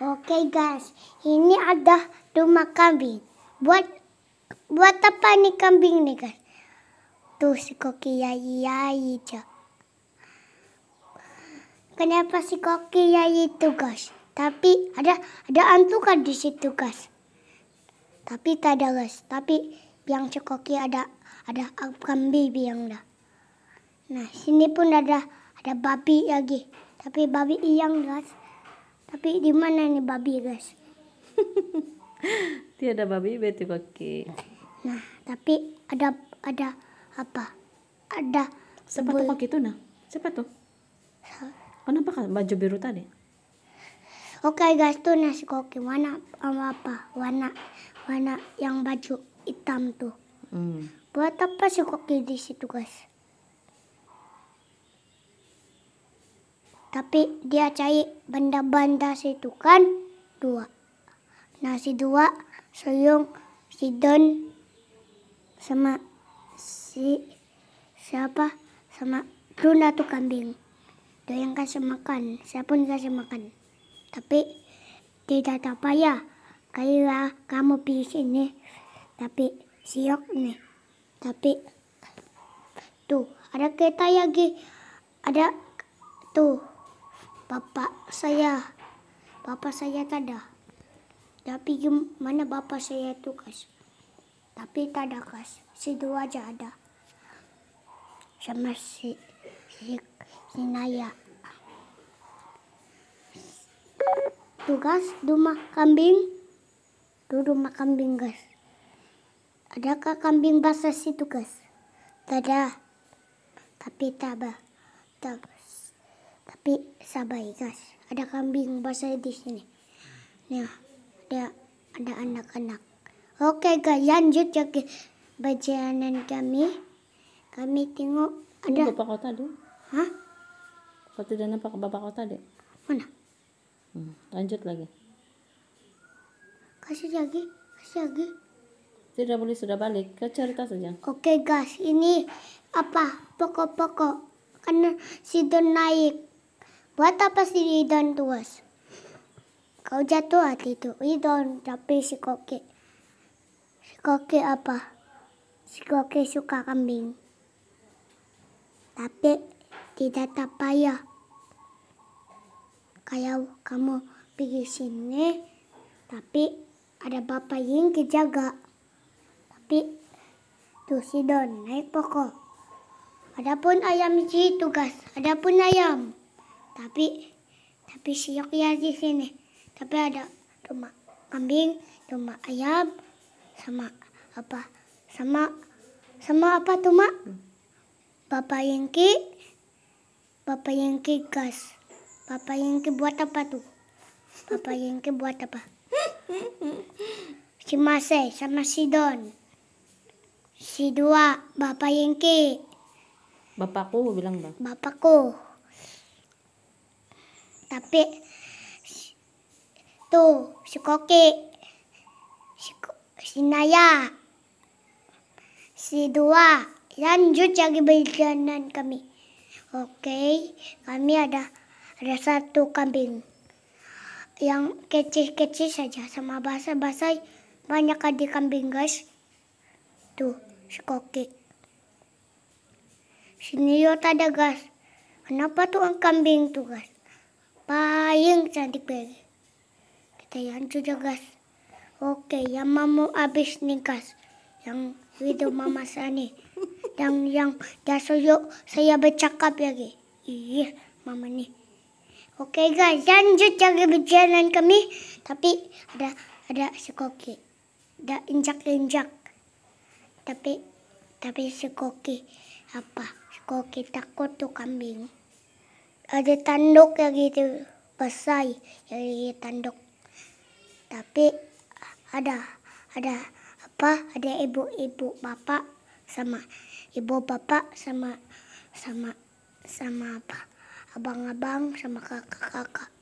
Oke okay guys, ini ada rumah kambing. Buat buat apa nih kambing nih guys? Tuh si koki yai yai Kenapa si koki yai itu guys? Tapi ada ada antu kan di situ guys. Tapi tak ada guys. Tapi yang si koki ada ada kambing biang dah. Nah sini pun ada ada babi lagi. Tapi babi yang guys. Tapi di mana nih babi guys? Tiada babi beti kaki. Nah, tapi ada ada apa? Ada siapa tuh kaki itu nah? Siapa tuh? Kenapa oh, kan baju biru tadi? Oke okay, guys, tuh nasi koki warna apa? Warna warna yang baju hitam tuh. Hmm. Buat apa sih koki di situ guys? tapi dia cari benda-benda situ kan dua nah si dua Soyong si Don sama si siapa sama Luna tuh kambing dia yang kasih makan saya pun kasih makan tapi tidak apa ya kayak kamu di sini tapi siok nih tapi tuh ada kereta lagi ada tuh bapak saya bapak saya tak tapi gimana bapak saya itu kas tapi tak kas si dua aja ada sama si si, si Naya tugas rumah kambing itu rumah kambing guys adakah kambing basah situ guys tidak tapi tak ada tak tapi sabai guys ada kambing bahasa di sini nah ada ada anak-anak oke okay, guys lanjut ya perjalanan kami kami tengok ada Ini bapak kota deh hah kota dan apa bapak kota deh mana hmm, lanjut lagi kasih lagi kasih lagi sudah boleh sudah balik ke cerita saja oke okay, guys ini apa pokok-pokok karena sidon naik Buat apa sih Ridon tuas? Kau jatuh hati tuh, Ridon tapi si koki. Si koki apa? Si koki suka kambing. Tapi tidak apa ya. Kayak kamu pergi sini tapi ada bapak yang kejaga. Tapi tuh si Don naik pokok. Adapun ayam si tugas, adapun ayam tapi tapi siok ya di sini tapi ada rumah kambing rumah ayam sama apa sama sama apa tuh mak bapak hmm. Yengki bapak Yengki gas bapak yangki buat apa tuh bapak yangki buat apa si Mase sama si Don si dua bapak yangki bapakku bilang bang bapakku tapi tuh si koki si, si Naya si dua lanjut lagi berjalan kami oke kami ada ada satu kambing yang kecil-kecil saja sama basah-basah banyak ada kambing guys tuh si koki sini yot ada gas kenapa tuh kambing tuh guys paling cantik banget kita hancur juga guys oke yang mau habis nih guys yang video mama sani dan yang dasoyo saya bercakap ya iya mama nih oke guys lanjut jaga berjalan kami tapi ada ada si koki ada injak injak tapi tapi si koki apa si koki takut tuh kambing ada tanduk yang gitu besar yang gitu tanduk tapi ada ada apa ada ibu-ibu bapak sama ibu bapak sama sama sama apa abang-abang sama kakak-kakak